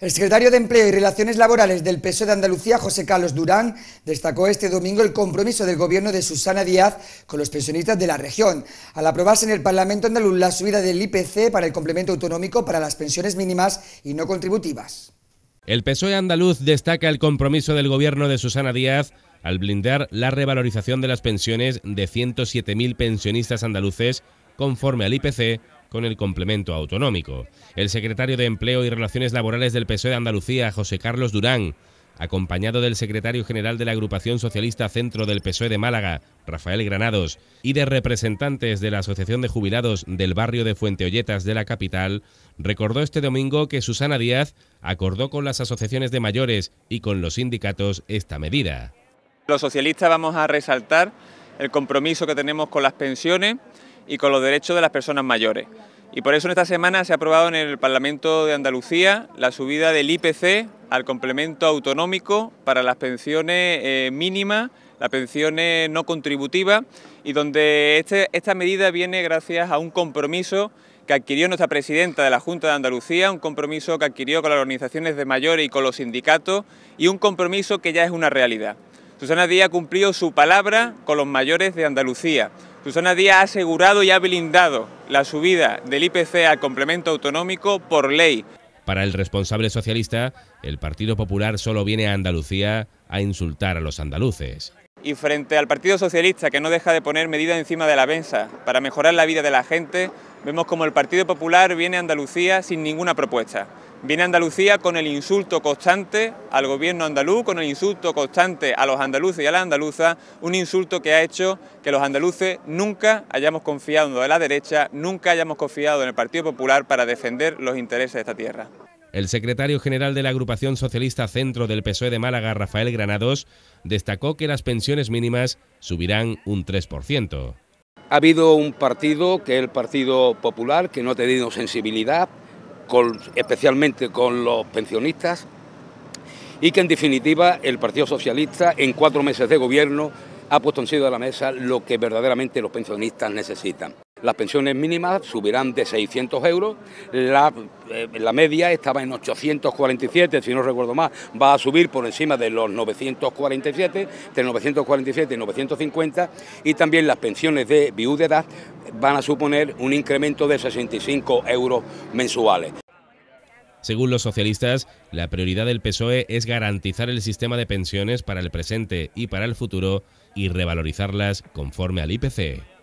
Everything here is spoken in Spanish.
El secretario de Empleo y Relaciones Laborales del PSOE de Andalucía, José Carlos Durán, destacó este domingo el compromiso del gobierno de Susana Díaz con los pensionistas de la región, al aprobarse en el Parlamento andaluz la subida del IPC para el complemento autonómico para las pensiones mínimas y no contributivas. El PSOE andaluz destaca el compromiso del gobierno de Susana Díaz al blindar la revalorización de las pensiones de 107.000 pensionistas andaluces conforme al IPC con el complemento autonómico. El secretario de Empleo y Relaciones Laborales del PSOE de Andalucía, José Carlos Durán, acompañado del secretario general de la agrupación socialista Centro del PSOE de Málaga, Rafael Granados, y de representantes de la Asociación de Jubilados del barrio de Fuenteolletas de la capital, recordó este domingo que Susana Díaz acordó con las asociaciones de mayores y con los sindicatos esta medida. Los socialistas vamos a resaltar el compromiso que tenemos con las pensiones y con los derechos de las personas mayores. Y por eso en esta semana se ha aprobado en el Parlamento de Andalucía la subida del IPC al complemento autonómico para las pensiones eh, mínimas, las pensiones no contributivas, y donde este, esta medida viene gracias a un compromiso que adquirió nuestra presidenta de la Junta de Andalucía, un compromiso que adquirió con las organizaciones de mayores y con los sindicatos, y un compromiso que ya es una realidad. Susana Díaz cumplió su palabra con los mayores de Andalucía. Susana Díaz ha asegurado y ha blindado la subida del IPC al complemento autonómico por ley. Para el responsable socialista, el Partido Popular solo viene a Andalucía a insultar a los andaluces. Y frente al Partido Socialista, que no deja de poner medidas encima de la bensa para mejorar la vida de la gente, Vemos como el Partido Popular viene a Andalucía sin ninguna propuesta. Viene a Andalucía con el insulto constante al gobierno andaluz, con el insulto constante a los andaluces y a la andaluza un insulto que ha hecho que los andaluces nunca hayamos confiado en la derecha, nunca hayamos confiado en el Partido Popular para defender los intereses de esta tierra. El secretario general de la agrupación socialista Centro del PSOE de Málaga, Rafael Granados, destacó que las pensiones mínimas subirán un 3%. Ha habido un partido, que es el Partido Popular, que no ha tenido sensibilidad, especialmente con los pensionistas, y que en definitiva el Partido Socialista en cuatro meses de gobierno ha puesto encima de la mesa lo que verdaderamente los pensionistas necesitan. Las pensiones mínimas subirán de 600 euros, eh, la, media estaba en 847, si no recuerdo más, va a subir por encima de los 947, entre 947 y 950, y también las pensiones de viudedad van a suponer un incremento de 65 euros mensuales. Según los socialistas, la prioridad del PSOE es garantizar el sistema de pensiones para el presente y para el futuro y revalorizarlas conforme al IPC.